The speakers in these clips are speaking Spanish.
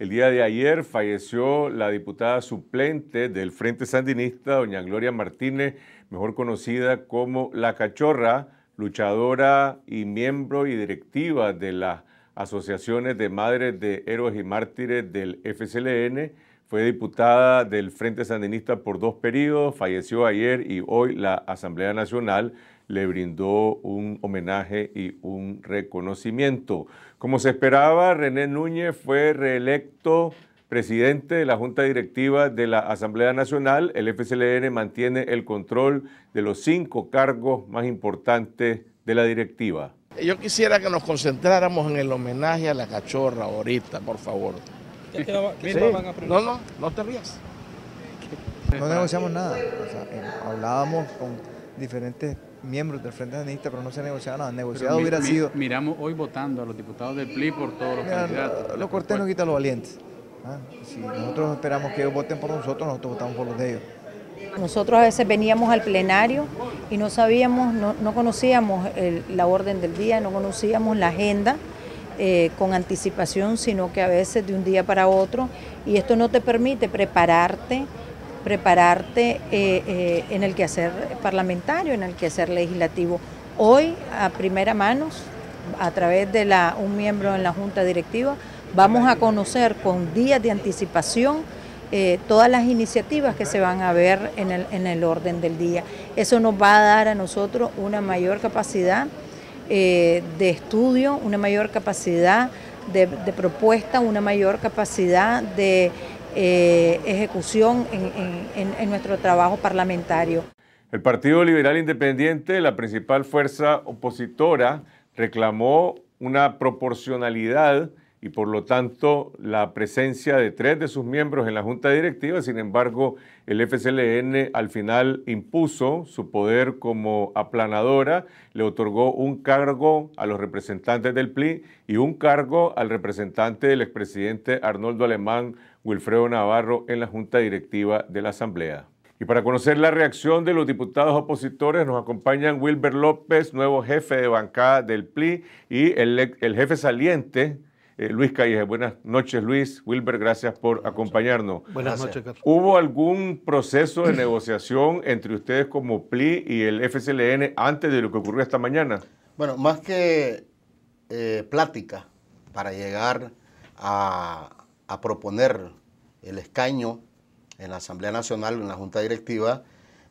El día de ayer falleció la diputada suplente del Frente Sandinista, doña Gloria Martínez, mejor conocida como La Cachorra, luchadora y miembro y directiva de las asociaciones de madres de héroes y mártires del FCLN. Fue diputada del Frente Sandinista por dos periodos, falleció ayer y hoy la Asamblea Nacional le brindó un homenaje y un reconocimiento. Como se esperaba, René Núñez fue reelecto presidente de la Junta Directiva de la Asamblea Nacional. El FCLN mantiene el control de los cinco cargos más importantes de la directiva. Yo quisiera que nos concentráramos en el homenaje a la cachorra ahorita, por favor. no, no, no te rías. No negociamos nada. Eh, hablábamos con diferentes miembros del Frente Sandinista, pero no se ha negociado nada. Negociado hubiera sido. Miramos hoy votando a los diputados del PLI por todos los candidatos. Los cortes no quitan los valientes. ¿ah? si nosotros esperamos que ellos voten por nosotros, nosotros votamos por los de ellos. Nosotros a veces veníamos al plenario y no sabíamos, no, no conocíamos la orden del día, no conocíamos la agenda eh, con anticipación, sino que a veces de un día para otro, y esto no te permite prepararte prepararte eh, eh, en el quehacer parlamentario, en el quehacer legislativo. Hoy, a primera mano, a través de un miembro en la Junta Directiva, vamos a conocer con días de anticipación eh, todas las iniciativas que se van a ver en el, en el orden del día. Eso nos va a dar a nosotros una mayor capacidad de estudio, una mayor capacidad de propuesta, una mayor capacidad de eh, ejecución en, en nuestro trabajo parlamentario. El Partido Liberal Independiente, la principal fuerza opositora, reclamó una proporcionalidad y por lo tanto la presencia de tres de sus miembros en la junta directiva. Sin embargo, el FCLN al final impuso su poder como aplanadora, le otorgó un cargo a los representantes del PLI y un cargo al representante del expresidente Arnoldo Alemán Wilfredo Navarro en la Junta Directiva de la Asamblea. Y para conocer la reacción de los diputados opositores nos acompañan Wilber López, nuevo jefe de bancada del PLI, y el, jefe saliente, eh, Luis Calleja. Buenas noches, Luis. Wilber, gracias por acompañarnos. Buenas noches, ¿Hubo algún proceso de negociación entre ustedes como PLI y el FSLN antes de lo que ocurrió esta mañana? Bueno, más que eh, plática para llegar a, a proponer el escaño en la Asamblea Nacional, en la Junta Directiva,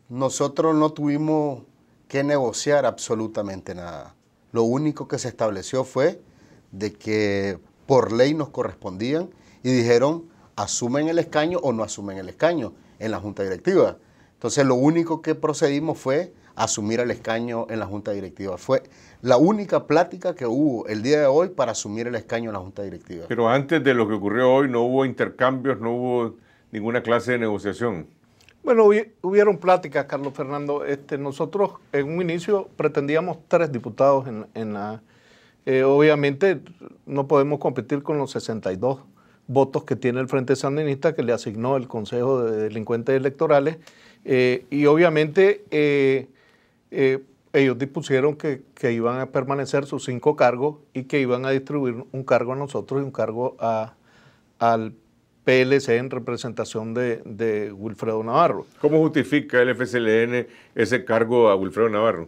nosotros no tuvimos que negociar absolutamente nada. Lo único que se estableció fue de que por ley nos correspondían y dijeron asumen el escaño o no asumen el escaño en la Junta Directiva. Entonces lo único que procedimos fue asumir el escaño en la Junta Directiva. Fue la única plática que hubo el día de hoy para asumir el escaño en la Junta Directiva. Pero antes de lo que ocurrió hoy no hubo intercambios, no hubo ninguna clase de negociación. Bueno, hubieron pláticas, Carlos Fernando. Este, nosotros en un inicio pretendíamos tres diputados en, la... Eh, obviamente no podemos competir con los 62 votos que tiene el Frente Sandinista que le asignó el Consejo de Delincuentes Electorales. Eh, y obviamente... Eh, eh, ellos dispusieron que, iban a permanecer sus cinco cargos y que iban a distribuir un cargo a nosotros y un cargo al PLC en representación de, de, Wilfredo Navarro. ¿Cómo justifica el FCLN ese cargo a Wilfredo Navarro?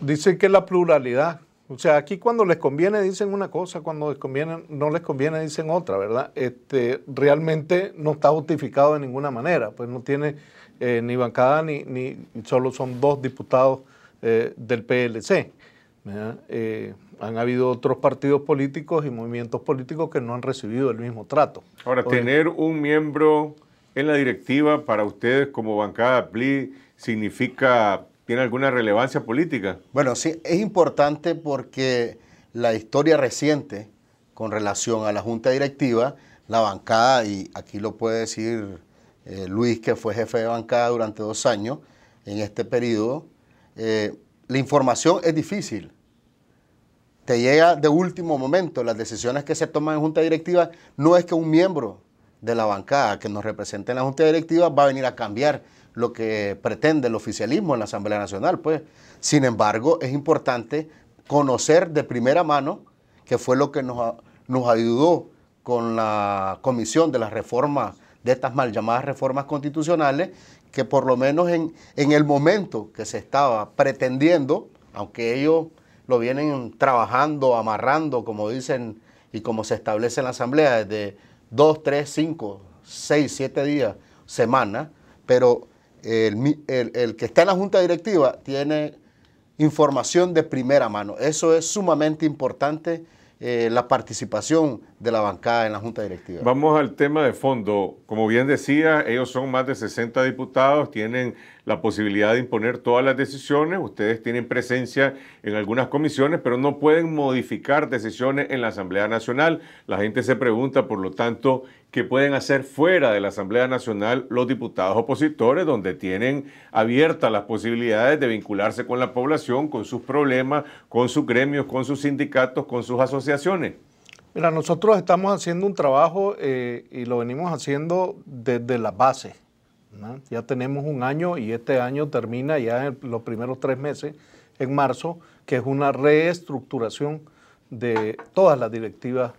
Dicen que es la pluralidad. O sea, aquí cuando les conviene dicen una cosa, cuando les conviene, no les conviene dicen otra, ¿verdad? Este, realmente no está justificado de ninguna manera, pues no tiene eh, ni bancada, ni, solo son dos diputados eh, del PLC. Eh, han habido otros partidos políticos y movimientos políticos que no han recibido el mismo trato. Ahora, tener un miembro en la directiva para ustedes como bancada PLI significa, tiene alguna relevancia política? Bueno, sí, es importante porque la historia reciente con relación a la junta directiva, la bancada, y aquí lo puede decir eh, Luis, que fue jefe de bancada durante dos años en este periodo, eh, la información es difícil. Te llega de último momento. Las decisiones que se toman en junta directiva no es que un miembro de la bancada que nos represente en la junta directiva va a venir a cambiar lo que pretende el oficialismo en la Asamblea Nacional. Pues. Sin embargo, es importante conocer de primera mano, que fue lo que nos, nos ayudó con la comisión de las reformas de estas mal llamadas reformas constitucionales que por lo menos en, el momento que se estaba pretendiendo, aunque ellos lo vienen trabajando, amarrando, como dicen y como se establece en la Asamblea, desde dos, tres, cinco, seis, siete días, semanas, pero el, el, que está en la Junta Directiva tiene información de primera mano. Eso es sumamente importante eh, la participación de la bancada en la Junta Directiva. Vamos al tema de fondo. Como bien decía, ellos son más de 60 diputados, tienen la posibilidad de imponer todas las decisiones, ustedes tienen presencia en algunas comisiones, pero no pueden modificar decisiones en la Asamblea Nacional. La gente se pregunta, por lo tanto, que pueden hacer fuera de la Asamblea Nacional los diputados opositores, donde tienen abiertas las posibilidades de vincularse con la población, con sus problemas, con sus gremios, con sus sindicatos, con sus asociaciones. Mira, nosotros estamos haciendo un trabajo eh, y lo venimos haciendo desde la base. Ya tenemos un año y este año termina ya en los primeros tres meses, en marzo, que es una reestructuración de todas las directivas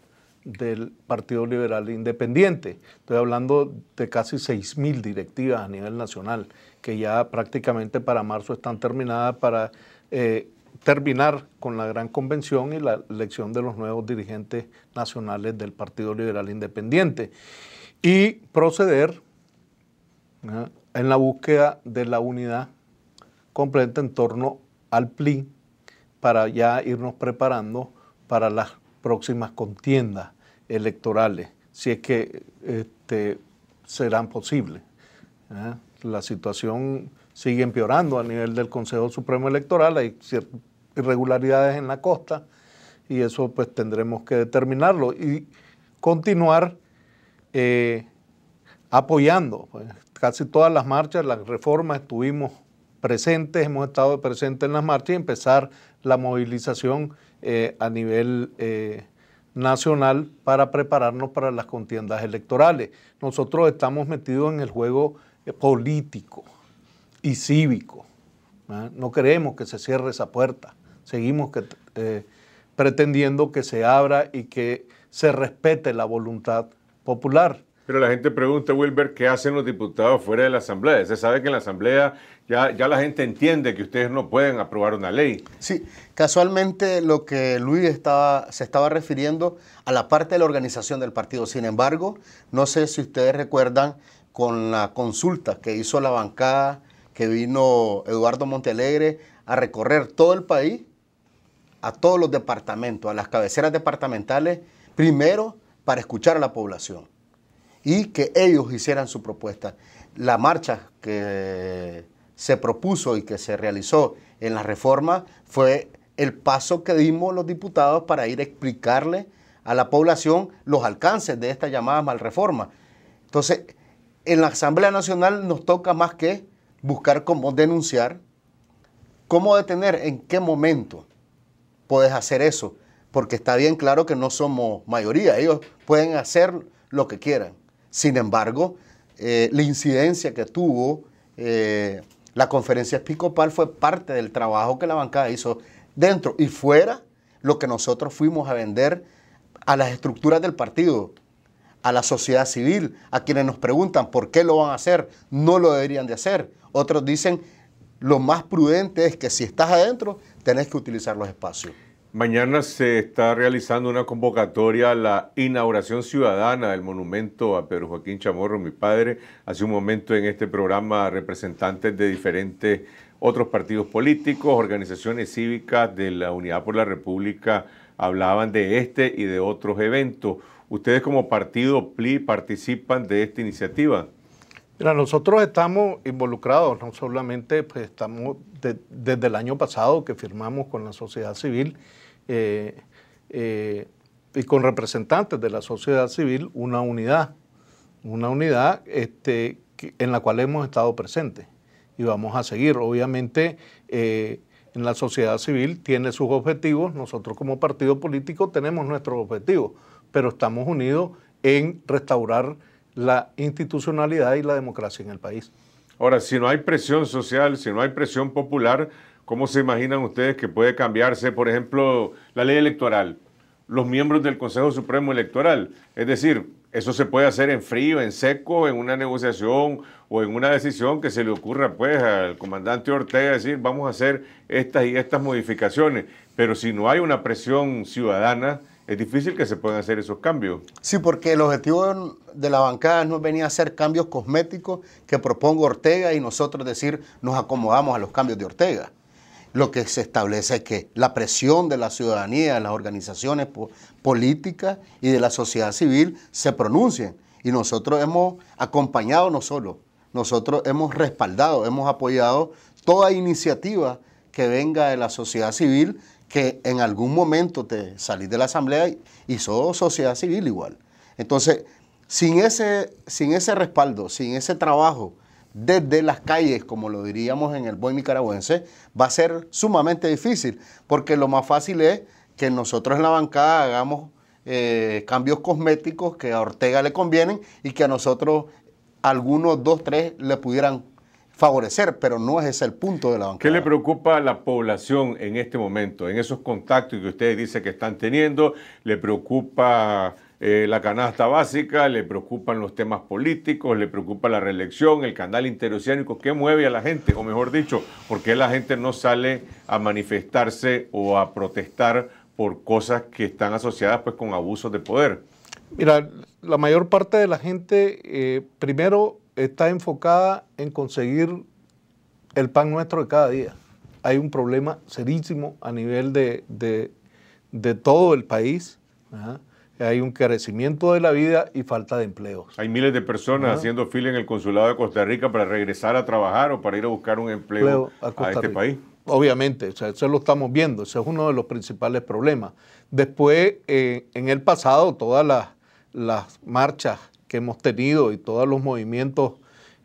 del Partido Liberal Independiente. Estoy hablando de casi 6.000 directivas a nivel nacional, que ya prácticamente para marzo están terminadas para eh, terminar con la gran convención y la elección de los nuevos dirigentes nacionales del Partido Liberal Independiente. Y proceder en la búsqueda de la unidad completa en torno al PLI para ya irnos preparando para las próximas contiendas electorales, si es que este, serán posibles. ¿eh? La situación sigue empeorando a nivel del Consejo Supremo Electoral, hay irregularidades en la costa y eso pues tendremos que determinarlo y continuar eh, apoyando pues, casi todas las marchas, las reformas estuvimos presentes, hemos estado presentes en las marchas y empezar la movilización eh, a nivel eh, nacional para prepararnos para las contiendas electorales. Nosotros estamos metidos en el juego eh, político y cívico. ¿ah? ¿no? queremos que se cierre esa puerta. Seguimos pretendiendo que se abra y que se respete la voluntad popular. Pero la gente pregunta, Wilber, ¿qué hacen los diputados fuera de la Asamblea? Se sabe que en la Asamblea ya, la gente entiende que ustedes no pueden aprobar una ley. Sí, casualmente lo que Luis estaba, se estaba refiriendo a la parte de la organización del partido. Sin embargo, no sé si ustedes recuerdan con la consulta que hizo la bancada, que vino Eduardo Montelegre a recorrer todo el país, a todos los departamentos, a las cabeceras departamentales, primero para escuchar a la población y que ellos hicieran su propuesta. La marcha que se propuso y que se realizó en la reforma fue el paso que dimos los diputados para ir a explicarle a la población los alcances de esta llamada reforma. Entonces, en la Asamblea Nacional nos toca más que buscar cómo denunciar, cómo detener, en qué momento puedes hacer eso, porque está bien claro que no somos mayoría, ellos pueden hacer lo que quieran. Sin embargo, eh, la incidencia que tuvo eh, la conferencia episcopal fue parte del trabajo que la bancada hizo dentro y fuera lo que nosotros fuimos a vender a las estructuras del partido, a la sociedad civil, a quienes nos preguntan por qué lo van a hacer, no lo deberían de hacer. Otros dicen, lo más prudente es que si estás adentro, tenés que utilizar los espacios. Mañana se está realizando una convocatoria a la inauguración ciudadana del monumento a Pedro Joaquín Chamorro, mi padre. Hace un momento en este programa representantes de diferentes otros partidos políticos, organizaciones cívicas de la Unidad por la República hablaban de este y de otros eventos. ¿Ustedes como partido PLI participan de esta iniciativa? Mira, nosotros estamos involucrados, no solamente pues, estamos desde el año pasado que firmamos con la sociedad civil, eh, eh, y con representantes de la sociedad civil una unidad, una unidad este, en la cual hemos estado presentes y vamos a seguir. Obviamente, eh, en la sociedad civil tiene sus objetivos, nosotros como partido político tenemos nuestros objetivos, pero estamos unidos en restaurar la institucionalidad y la democracia en el país. Ahora, si no hay presión social, si no hay presión popular, ¿Cómo se imaginan ustedes que puede cambiarse, por ejemplo, la ley electoral? Los miembros del Consejo Supremo Electoral. Es decir, eso se puede hacer en frío, en seco, en una negociación o en una decisión que se le ocurra pues al comandante Ortega decir vamos a hacer estas y estas modificaciones. Pero si no hay una presión ciudadana, es difícil que se puedan hacer esos cambios. Sí, porque el objetivo de la bancada no venía a hacer cambios cosméticos que proponga Ortega y nosotros decir nos acomodamos a los cambios de Ortega lo que se establece es que la presión de la ciudadanía, de las organizaciones políticas y de la sociedad civil se pronuncien. Y nosotros hemos acompañado no solo, nosotros hemos respaldado, hemos apoyado toda iniciativa que venga de la sociedad civil, que en algún momento te salís de la asamblea y, sos sociedad civil igual. Entonces, sin ese, sin ese respaldo, sin ese trabajo desde las calles, como lo diríamos en el buen nicaragüense, va a ser sumamente difícil, porque lo más fácil es que nosotros en la bancada hagamos eh, cambios cosméticos que a Ortega le convienen y que a nosotros algunos, dos, tres le pudieran favorecer, pero no es ese el punto de la bancada. ¿Qué le preocupa a la población en este momento, en esos contactos que ustedes dicen que están teniendo? ¿Le preocupa eh, la canasta básica, le preocupan los temas políticos, le preocupa la reelección, el canal interoceánico, ¿qué mueve a la gente? O mejor dicho, ¿por qué la gente no sale a manifestarse o a protestar por cosas que están asociadas pues, con abusos de poder? Mira, la mayor parte de la gente eh, primero está enfocada en conseguir el pan nuestro de cada día. Hay un problema serísimo a nivel de, todo el país hay un carecimiento de la vida y falta de empleo. Hay miles de personas haciendo fila en el consulado de Costa Rica para regresar a trabajar o para ir a buscar un empleo, a, este país. Obviamente, eso lo estamos viendo, ese es uno de los principales problemas. Después, eh, en el pasado, todas las, marchas que hemos tenido y todos los movimientos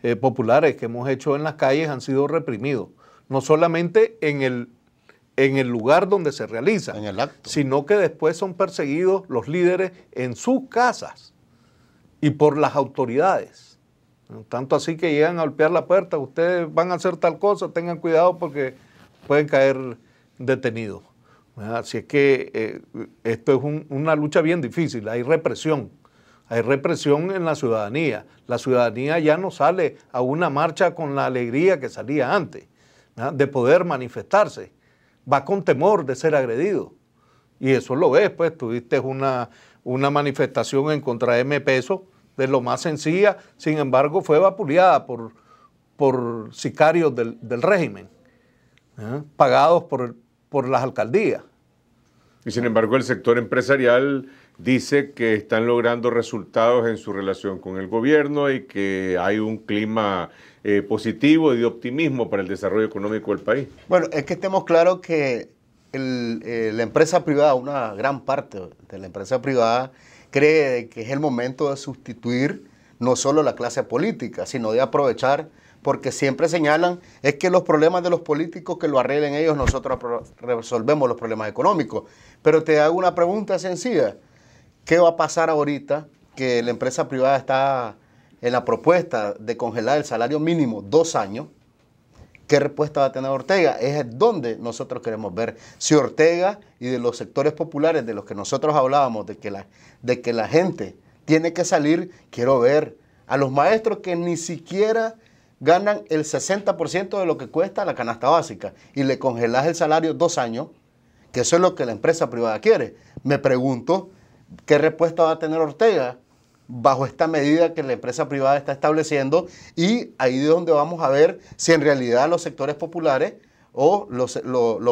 eh, populares que hemos hecho en las calles han sido reprimidos, no solamente en el en el lugar donde se realiza, sino que después son perseguidos los líderes en sus casas y por las autoridades. Tanto así que llegan a golpear la puerta, ustedes van a hacer tal cosa, tengan cuidado porque pueden caer detenidos. Así es que eh, esto es una lucha bien difícil, hay represión, hay represión en la ciudadanía. La ciudadanía ya no sale a una marcha con la alegría que salía antes, de poder manifestarse va con temor de ser agredido. Y eso lo ves, pues tuviste una, manifestación en contra de M. Peso, de lo más sencilla, sin embargo fue vapuleada por, por sicarios del, régimen, ¿eh? pagados por, por las alcaldías. Y sin embargo el sector empresarial dice que están logrando resultados en su relación con el gobierno y que hay un clima eh, positivo y de optimismo para el desarrollo económico del país. Bueno, es que estemos claros que eh, la empresa privada, una gran parte de la empresa privada, cree que es el momento de sustituir no solo la clase política, sino de aprovechar, porque siempre señalan, es que los problemas de los políticos que lo arreglen ellos, nosotros resolvemos los problemas económicos. Pero te hago una pregunta sencilla. ¿Qué va a pasar ahorita que la empresa privada está en la propuesta de congelar el salario mínimo dos años? ¿Qué respuesta va a tener Ortega? Es donde nosotros queremos ver si Ortega y de los sectores populares de los que nosotros hablábamos, de que la, de que la gente tiene que salir, quiero ver a los maestros que ni siquiera ganan el 60% de lo que cuesta la canasta básica y le congelas el salario dos años, que eso es lo que la empresa privada quiere. Me pregunto ¿Qué respuesta va a tener Ortega bajo esta medida que la empresa privada está estableciendo? Y ahí es donde vamos a ver si en realidad los sectores populares o los,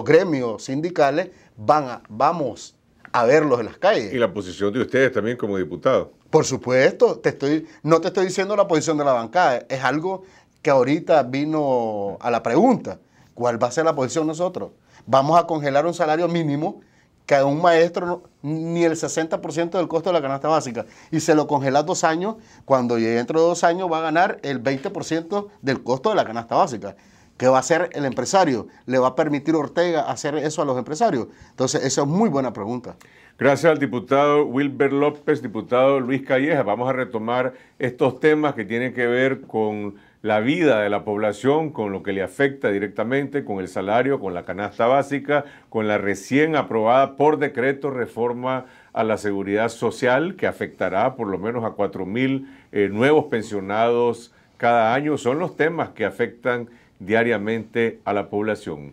gremios sindicales van a, vamos a verlos en las calles. Y la posición de ustedes también como diputados. Por supuesto, te estoy, no te estoy diciendo la posición de la bancada, es algo que ahorita vino a la pregunta. ¿Cuál va a ser la posición nosotros? Vamos a congelar un salario mínimo que a un maestro ni el 60% del costo de la canasta básica y se lo congela dos años, cuando llegue dentro de dos años va a ganar el 20% del costo de la canasta básica. ¿Qué va a hacer el empresario? ¿Le va a permitir Ortega hacer eso a los empresarios? Entonces, esa es muy buena pregunta. Gracias al diputado Wilber López, diputado Luis Calleja. Vamos a retomar estos temas que tienen que ver con la vida de la población con lo que le afecta directamente, con el salario, con la canasta básica, con la recién aprobada por decreto reforma a la seguridad social que afectará por lo menos a 4.000 eh, nuevos pensionados cada año. Son los temas que afectan diariamente a la población.